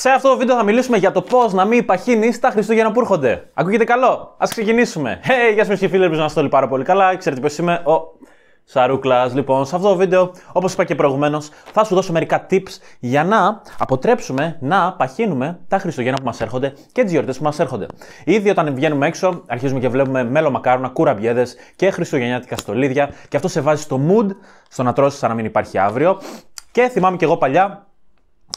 Σε αυτό το βίντεο θα μιλήσουμε για το πώς να μην υπαχύνει τα Χριστούγεννα που έρχονται. Ακούγεται καλό, ας ξεκινήσουμε. Hey, γεια σας φίλε φίλοι, ελπίζω να είστε όλοι πάρα πολύ καλά. Ξέρετε πώ είμαι, ο Σαρούκλας. Λοιπόν, σε αυτό το βίντεο, όπως είπα και προηγουμένως, θα σου δώσω μερικά tips για να αποτρέψουμε να παχύνουμε τα Χριστούγεννα που μας έρχονται και τις γιορτές που μας έρχονται. Ήδη όταν βγαίνουμε έξω, αρχίζουμε και βλέπουμε μέλο μακάρονα, κουραμπιέδες και χριστουγεννιάτικα στολίδια, και αυτό σε βάζει στο mood στο να τρώσεις σαν να μην υπάρχει αύριο. Και θυμάμαι και εγώ παλιά,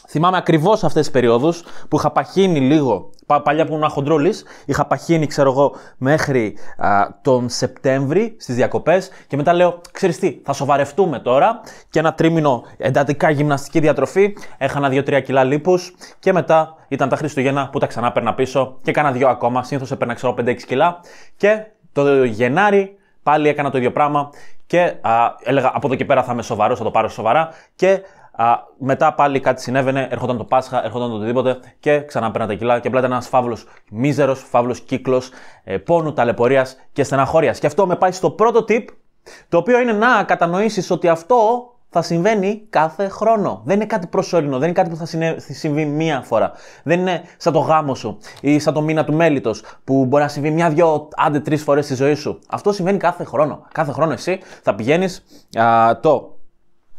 Θυμάμαι ακριβώς αυτές τις περιόδους που είχα παχύνει λίγο. Παλιά που ήμουν χοντρόλη, είχα παχύνει, ξέρω εγώ, μέχρι α, τον Σεπτέμβρη στις διακοπές. Και μετά λέω, ξέρεις τι, θα σοβαρευτούμε τώρα. Και ένα τρίμηνο εντατικά γυμναστική διατροφή. Έχανα 2-3 κιλά λίπους. Και μετά ήταν τα Χριστούγεννα που τα ξανά παίρνα πίσω. Και κάνα δύο ακόμα. Συνήθως έπαιρνα, ξέρω, 5-6 κιλά. Και το Γενάρη πάλι έκανα το ίδιο πράγμα. Και α, έλεγα, από εδώ και πέρα θα είμαι σοβαρός, θα το πάρω σοβαρά. Και Α, μετά πάλι κάτι συνέβαινε, ερχόταν το Πάσχα, ερχόταν το οτιδήποτε και ξανά τα κιλά και απλά ήταν ένας φαύλος μίζερος, φαύλος κύκλος ε, πόνου, ταλαιπωρίας και στεναχώρια. Και αυτό με πάει στο πρώτο tip, το οποίο είναι να κατανοήσεις ότι αυτό θα συμβαίνει κάθε χρόνο. Δεν είναι κάτι προσωρινό, δεν είναι κάτι που θα συμβεί μία φορά. Δεν είναι σαν το γάμο σου ή σαν το μήνα του μέλητος που μπορεί να συμβεί μία, δυο, άντε τρεις φορές στη ζωή σου. Αυτό συμβαίνει κάθε χρόνο. Κάθε χρόνο εσύ θα πηγαίνεις το.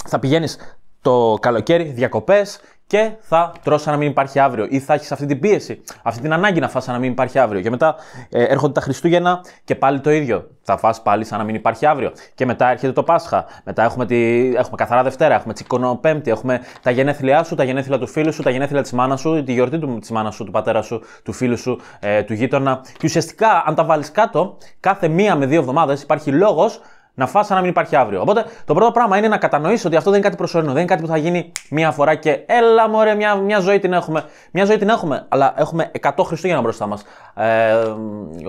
Θα πηγαίνεις το καλοκαίρι διακοπές και θα τρώσει να μην υπάρχει αύριο ή θα έχεις αυτή την πίεση, αυτή την ανάγκη να φας να μην υπάρχει αύριο. Και μετά ε, έρχονται τα Χριστούγεννα και πάλι το ίδιο. Θα φας πάλι σαν να μην υπάρχει αύριο. Και μετά έρχεται το Πάσχα. Μετά έχουμε, τη, έχουμε καθαρά Δευτέρα, έχουμε τσικόνο Πέμπτη, έχουμε τα γενέθλιά σου, τα γενέθλια του φίλου σου, τα γενέθλια της μάνας σου, τη γιορτή του, της μάνας σου, του πατέρα σου, του φίλου σου, ε, του γείτονα. Και ουσιαστικά, αν τα βάλεις κάτω, κάθε μία με δύο εβδομάδες υπάρχει λόγος να φάσα να μην υπάρχει αύριο. Οπότε το πρώτο πράγμα είναι να κατανοήσει ότι αυτό δεν είναι κάτι προσωρινό, δεν είναι κάτι που θα γίνει μία φορά και έλα μωρέ, μια, μια ζωή την έχουμε. Μια ζωή την έχουμε, αλλά έχουμε 100 Χριστούγεννα μπροστά μας. Ε,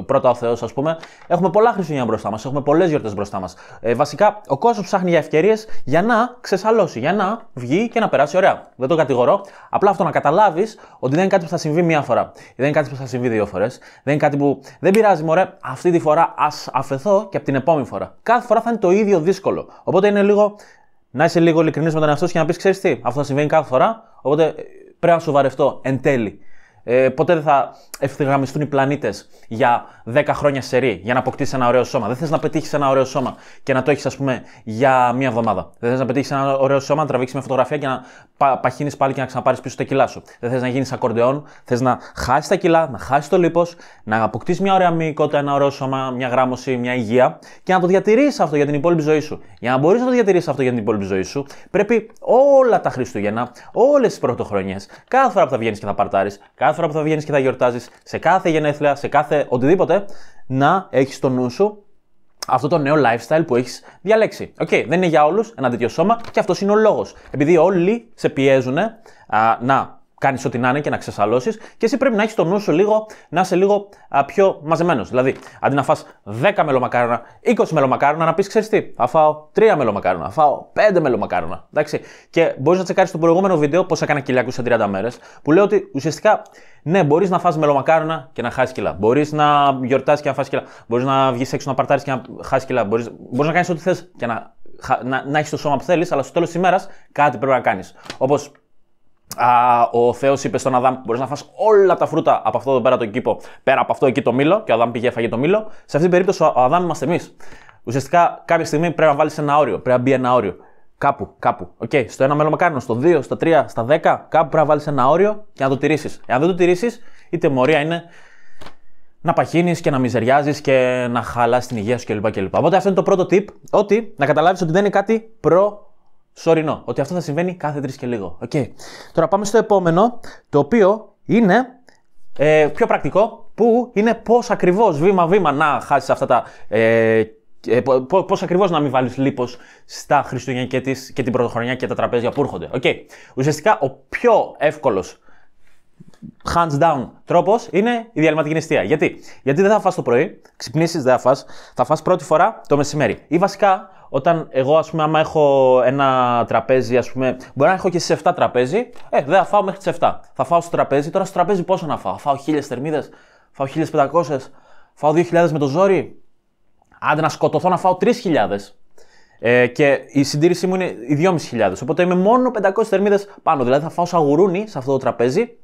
πρώτα ο Θεό, ας πούμε. Έχουμε πολλά Χριστούγεννα μπροστά μας, έχουμε πολλές γιορτές μπροστά μας. Ε, βασικά ο κόσμος ψάχνει για ευκαιρίες για να ξεσαλώσει, για να βγει και να περάσει ωραία. Δεν το κατηγορώ. Απλά αυτό να καταλάβεις ότι δεν είναι κάτι που θα συμβεί μία φορά. Δεν είναι κάτι που θα συμβεί δύο φορές. Δεν είναι κάτι που δεν πειράζει, μωρέ, αυτή τη φορά ας αφαιθώ και από την επόμενη φορά. Κάθε φορά θα είναι το ίδιο δύσκολο. Οπότε είναι λίγο να είσαι λίγο ειλικρινής με τον εαυτό σου και να πεις: Ξέρεις τι, αυτό θα συμβαίνει κάθε φορά. Οπότε πρέπει να σου βαρευτώ εν τέλει. Ε, ποτέ δεν θα ευθυγραμμιστούν οι πλανήτες για 10 χρόνια σε για να αποκτήσεις ένα ωραίο σώμα. Δεν θες να πετύχεις ένα ωραίο σώμα και να το έχεις, ας πούμε, για μία εβδομάδα. Δεν θες να πετύχεις ένα ωραίο σώμα, να τραβήξεις μια φωτογραφία και να πα, παχύνεις πάλι και να ξαναπάρεις πίσω τα κιλά σου. Δεν θες να γίνεις ακορντεόν, θες να χάσεις τα κιλά, να χάσεις το λίπος, να αποκτήσεις μια ωραία μυϊκότητα, ένα ωραίο σώμα, μια γράμμωση, μια υγεία και να το διατηρήσει αυτό για την υπόλοιπη ζωή σου. Για να μπορείς να το διατηρήσει αυτό για την υπόλοιπη ζωή σου, πρέπει όλα τα Χριστούγεννα, όλες τις πρωτοχρονιές, κάθε φορά που θα βγαίνεις και θα παρτάρεις, κάθε κάθε φορά που θα βγαίνεις και θα γιορτάζεις, σε κάθε γενέθλια, σε κάθε οτιδήποτε, να έχεις στο νου σου αυτό το νέο lifestyle που έχεις διαλέξει. Οκ, okay, δεν είναι για όλους ένα τέτοιο σώμα και αυτός είναι ο λόγος. Επειδή όλοι σε πιέζουν να κάνεις ό,τι να είναι και να ξεσαλώσεις. Και εσύ πρέπει να έχεις το νου σου λίγο, να είσαι λίγο πιο μαζεμένος. Δηλαδή, αντί να φας 10 μελομακάρονα, 20 μελομακάρονα, να πεις ξέρεις τι, θα φάω 3 μελομακάρονα, θα φάω 5 μελομακάρονα. Εντάξει. Και μπορείς να τσεκάρεις το προηγούμενο βίντεο πώς έκανα κοιλιάκου σε 30 μέρες, που λέω ότι ουσιαστικά ναι, μπορείς να φας μελομακάρονα και να χάσεις κιλά. Μπορείς να γιορτάσεις και να φας κιλά. Μπορείς να βγεις έξω να παρτάρεις και να χάσεις κιλά. Μπορείς να κάνεις ό,τι θες και να, να, να έχεις το σώμα που θέλεις, αλλά στο τέλος της ημέρας κάτι πρέπει να κάνεις. Όπως Α, ο Θεός είπε στον Αδάμ: Μπορείς να φας όλα τα φρούτα από αυτό εδώ πέρα το κήπο, πέρα από αυτό εκεί το μήλο. Και ο Αδάμ πήγε, έφαγε το μήλο. Σε αυτή την περίπτωση, ο Αδάμ είμαστε εμείς. Ουσιαστικά κάποια στιγμή πρέπει να βάλεις ένα όριο. Πρέπει να μπει ένα όριο. Κάπου, κάπου. Οκ, okay. στο ένα μέλλον μακάρινο, στο 2, στα 3, στα 10, κάπου πρέπει να βάλεις ένα όριο και να το τηρήσεις. Εάν δεν το τηρήσεις, η τιμωρία είναι να παχύνεις και να μιζεριάζεις και να χαλάς την υγεία σου κλπ. κλπ. Οπότε αυτό είναι το πρώτο tip, ότι να καταλάβεις ότι δεν είναι κάτι προ Σωρινό. Ότι αυτό θα συμβαίνει κάθε τρεις και λίγο. Okay. Τώρα πάμε στο επόμενο, το οποίο είναι ε, πιο πρακτικό, που είναι πώς ακριβώς βήμα-βήμα να χάσεις αυτά τα. Ε, ε Πώς ακριβώς να μην βάλεις λίπος στα Χριστούγεννα και, και την Πρωτοχρονιά και τα τραπέζια που έρχονται. Okay. Ουσιαστικά ο πιο εύκολος hands down τρόπος είναι η διαλυματική νηστεία. Γιατί? Γιατί δεν θα φας το πρωί, ξυπνήσεις, δεν θα φας, θα φας πρώτη φορά το μεσημέρι. Ή βασικά, όταν εγώ, ας πούμε, άμα έχω ένα τραπέζι, ας πούμε, μπορεί να έχω και σε 7 τραπέζι, ε, δεν θα φάω μέχρι τις 7. Θα φάω στο τραπέζι, τώρα στο τραπέζι πόσο να φάω. Φάω 1000 θερμίδες, φάω 1500, φάω 2000 με το ζόρι. Άντε να σκοτωθώ να φάω 3000. Ε, και η συντήρησή μου είναι οι 2.500. Οπότε είμαι μόνο 500 θερμίδες πάνω. Δηλαδή θα φάω σαν σε αυτό το τραπέζι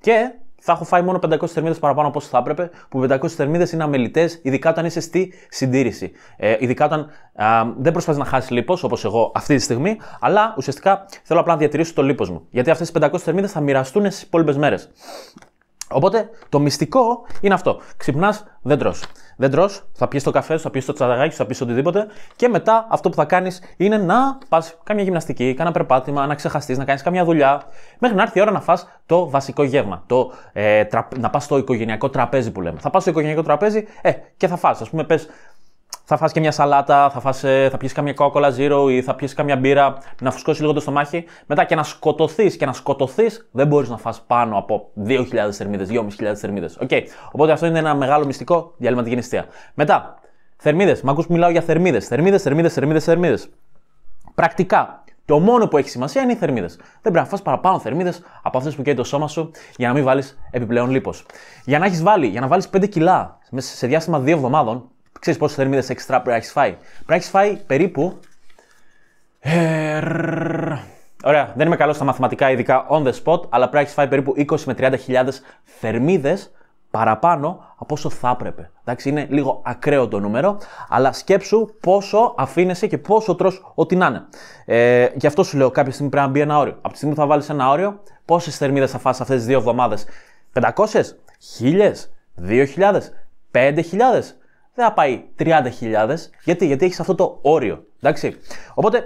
και θα έχω φάει μόνο 500 θερμίδες παραπάνω από όσο θα έπρεπε, που 500 θερμίδες είναι αμελητές, ειδικά όταν είσαι στη συντήρηση. Ε, ειδικά όταν δεν προσπαθεί να χάσεις λίπος, όπως εγώ αυτή τη στιγμή, αλλά ουσιαστικά θέλω απλά να διατηρήσω το λίπος μου. Γιατί αυτές τι 500 θερμίδες θα μοιραστούν στις υπόλοιπες μέρες. Οπότε το μυστικό είναι αυτό. Ξυπνάς, δεν τρώ. Δεν τρώ, θα πιεις το καφέ θα πιεις το τσαγάκι σου, θα πιεις οτιδήποτε και μετά αυτό που θα κάνεις είναι να πας κάμια γυμναστική, κάνα περπάτημα, να ξεχαστείς, να κάνεις καμιά δουλειά. Μέχρι να έρθει η ώρα να φας το βασικό γεύμα. Το, ε, να πας στο οικογενειακό τραπέζι που λέμε. Θα πας στο οικογενειακό τραπέζι ε, και θα φας. Ας πούμε, πες θα φας και μια σαλάτα, θα, φας, ε, θα πιεις καμία Zero ή θα πιεις καμία μπύρα να φουσκώσει λίγο το στομάχι. Μετά και να σκοτωθείς και να σκοτωθείς δεν μπορείς να φας πάνω από 2.000 θερμίδες, 2.500 θερμίδες. Okay. Οπότε αυτό είναι ένα μεγάλο μυστικό διαλυματική νηστεία. Μετά, θερμίδες. με ακούς που μιλάω για θερμίδες. Θερμίδες, θερμίδες, θερμίδες, θερμίδες. Πρακτικά, το μόνο που έχει σημασία είναι οι θερμίδες. Δεν πρέπει να φας παραπάνω θερμίδες από αυτές που καίει το σώμα σου για να μην βάλεις επιπλέον λίπος. Για να έχεις βάλει, για να βάλεις 5 κιλά σε διάστημα 2 εβδομάδων, Ξέρεις πόσες θερμίδες εξτρά πρέπει να έχεις φάει. Πρέπει να έχεις φάει περίπου... Ε, ρ, ωραία, δεν είμαι καλός στα μαθηματικά, ειδικά on the spot, αλλά πρέπει να έχεις φάει περίπου 20 με 30 χιλιάδες θερμίδες παραπάνω από όσο θα έπρεπε. Εντάξει, είναι λίγο ακραίο το νούμερο, αλλά σκέψου πόσο αφήνεσαι και πόσο τρως ό,τι να είναι. Ε, γι' αυτό σου λέω κάποια στιγμή πρέπει να μπει ένα όριο. Από τη στιγμή που θα βάλεις ένα όριο, πόσες θερμίδες θα φας αυτές τις δύο εβδομάδες. 500, 1000, 2000, 5000, δεν θα πάει 30.000. Γιατί, γιατί έχεις αυτό το όριο. Εντάξει. Οπότε,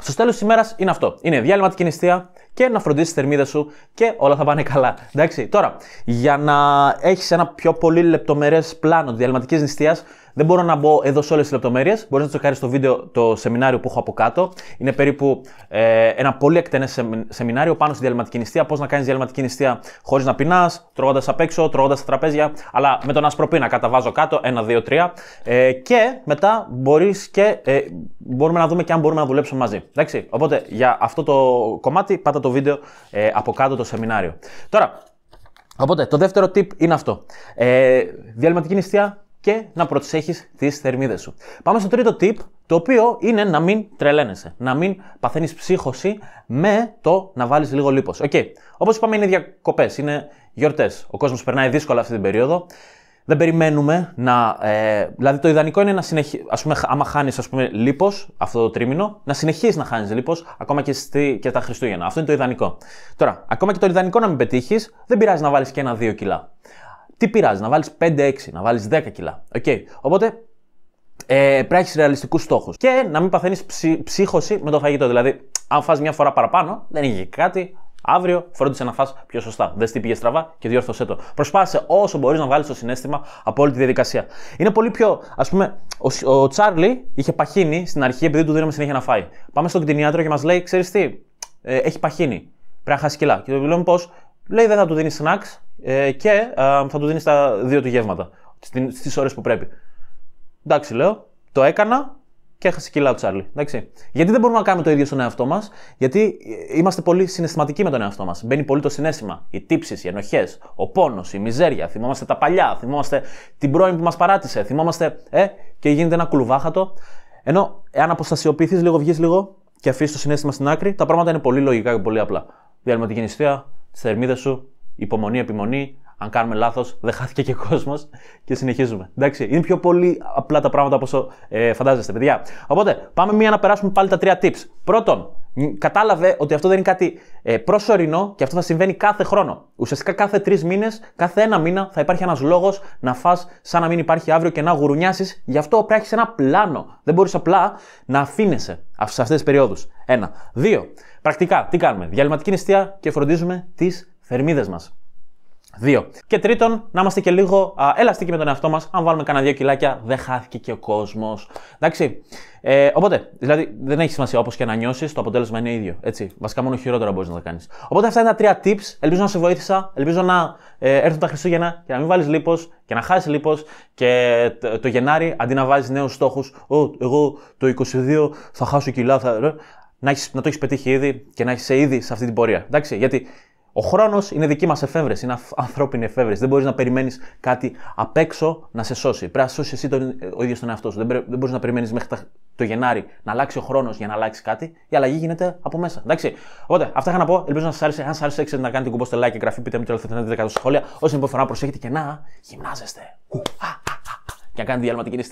στο τέλος της ημέρας είναι αυτό. Είναι διαλυματική νηστεία και να φροντίσεις τη θερμίδες σου και όλα θα πάνε καλά. Εντάξει. Τώρα, για να έχεις ένα πιο πολύ λεπτομερές πλάνο διαλυματικής νηστείας, δεν μπορώ να μπω εδώ σε όλες τις λεπτομέρειες. Μπορείς να κάνει στο βίντεο, το σεμινάριο που έχω από κάτω. Είναι περίπου ε, ένα πολύ εκτενές σεμινάριο πάνω στη διαλυματική νηστεία. Πώς να κάνεις διαλυματική νηστεία χωρίς να πεινάς, τρώγοντας απ' έξω, τρώγοντας τα τραπέζια, αλλά με τον ασπροπίνα καταβάζω κάτω. ένα, δύο, τρία. Ε, και μετά μπορείς και ε, μπορούμε να δούμε και αν μπορούμε να δουλέψουμε μαζί. Εντάξει. Οπότε για αυτό το κομμάτι πάτα το βίντεο ε, από κάτω το σεμινάριο. Τώρα, Οπότε το δεύτερο tip είναι αυτό. Ε, διαλυματική νηστεία και να προσέχεις τις θερμίδες σου. Πάμε στο τρίτο tip, το οποίο είναι να μην τρελαίνεσαι, να μην παθαίνεις ψύχωση με το να βάλεις λίγο λίπος. Οκ, okay. όπως είπαμε είναι διακοπές, είναι γιορτές, ο κόσμος περνάει δύσκολα αυτή την περίοδο. Δεν περιμένουμε να. Ε, δηλαδή, το ιδανικό είναι να συνεχίσει. Ας πούμε, άμα χάνεις λίπος αυτό το τρίμηνο, να συνεχίσεις να χάνεις λίπος ακόμα και, στη, και τα Χριστούγεννα. Αυτό είναι το ιδανικό. Τώρα, ακόμα και το ιδανικό να μην πετύχεις, δεν πειράζει να βάλεις και ένα-δύο κιλά τι πειράζει, να βάλεις 5-6, να βάλεις 10 κιλά. Okay. Οπότε ε, πρέπει να έχεις ρεαλιστικούς στόχους και να μην παθαίνεις ψή, ψύχωση με το φαγητό. Δηλαδή, αν φας μια φορά παραπάνω, δεν είχε κάτι, Αύριο φρόντισε να φας πιο σωστά. Δες τι πήγε στραβά και διόρθωσέ το. Προσπάθησε όσο μπορείς να βάλεις το συνέστημα από όλη τη διαδικασία. Είναι πολύ πιο. Ας πούμε, ο, ο Τσάρλι είχε παχύνει στην αρχή επειδή του δίναμε συνέχεια να φάει. Πάμε στον κτηνιάτρο και μας λέει: Ξέρεις τι, ε, έχει παχύνει. Πρέπει να χάσεις κιλά. Και του λέμε πώς, λέει δεν θα του δίνεις snacks ε, και ε, θα του δίνεις τα δύο του γεύματα στις ώρες που πρέπει. Εντάξει, λέω, το έκανα και έχασε κιλά ο Τσάρλι. Εντάξει. Γιατί δεν μπορούμε να κάνουμε το ίδιο στον εαυτό μας, Γιατί ε, είμαστε πολύ συναισθηματικοί με τον εαυτό μας. Μπαίνει πολύ το συνέστημα. Οι τύψεις, οι ενοχές, ο πόνος, η μιζέρια. Θυμόμαστε τα παλιά, θυμόμαστε την πρώην που μας παράτησε, θυμόμαστε. Ε, και γίνεται ένα κουλουβάχατο. Ενώ εάν αποστασιοποιηθείς λίγο, βγεις λίγο και αφήσεις το συνέστημα στην άκρη, τα πράγματα είναι πολύ λογικά και πολύ απλά. Διαλυματική τι θερμίδες σου, υπομονή, επιμονή. Αν κάνουμε λάθος, δεν χάθηκε και κόσμος και συνεχίζουμε. Εντάξει, είναι πιο πολύ απλά τα πράγματα από όσο ε, φαντάζεστε, παιδιά. Οπότε, πάμε μία να περάσουμε πάλι τα τρία tips. Πρώτον, Κατάλαβε ότι αυτό δεν είναι κάτι ε, προσωρινό και αυτό θα συμβαίνει κάθε χρόνο. Ουσιαστικά κάθε τρεις μήνες, κάθε ένα μήνα θα υπάρχει ένας λόγος να φά σαν να μην υπάρχει αύριο και να γουρουνιάσεις. Γι' αυτό πρέπει να ένα πλάνο. Δεν μπορείς απλά να αφήνεσαι σε αυτές τις περιόδους. Ένα. Δύο. Πρακτικά, τι κάνουμε. Διαλυματική νηστεία και φροντίζουμε τις θερμίδες μας. Δύο. Και τρίτον, να είμαστε και λίγο α, ελαστικοί με τον εαυτό μας. Αν βάλουμε κανένα δύο κιλάκια, δεν χάθηκε και ο κόσμος. Εντάξει. Ε, οπότε, δηλαδή δεν έχει σημασία όπως και να νιώσεις, το αποτέλεσμα είναι ίδιο. Έτσι. Βασικά, μόνο χειρότερα μπορείς να το κάνεις. Οπότε, αυτά είναι τα τρία tips. Ελπίζω να σε βοήθησα. Ελπίζω να ε, έρθουν τα Χριστούγεννα και να μην βάλεις λίπος και να χάσεις λίπος. Και το, Γενάρη, αντί να βάζεις νέους στόχους, εγώ το 22 θα χάσω κιλά, θα. να, έχεις, να το έχεις πετύχει ήδη και να είσαι ήδη σε αυτή την πορεία. Εντάξει, γιατί ο χρόνος είναι δική μας εφεύρεση, είναι ανθρώπινη εφεύρεση. Δεν μπορείς να περιμένεις κάτι απ' έξω να σε σώσει. Πρέπει να σώσεις εσύ τον, ε, ο ίδιος τον εαυτό σου. Δεν, δεν μπορείς να περιμένεις μέχρι το Γενάρη να αλλάξει ο χρόνος για να αλλάξει κάτι. Η αλλαγή γίνεται από μέσα. Εντάξει. Οπότε αυτά είχα να πω. Ελπίζω να σας άρεσε. Αν σας άρεσε, ξέρετε να κάνετε κουμπό στο like και γραφή. Πείτε μου τι άλλο να δείτε κάτω σχόλια. Όσοι την φορά προσέχετε και να γυμνάζεστε. Και να κάνετε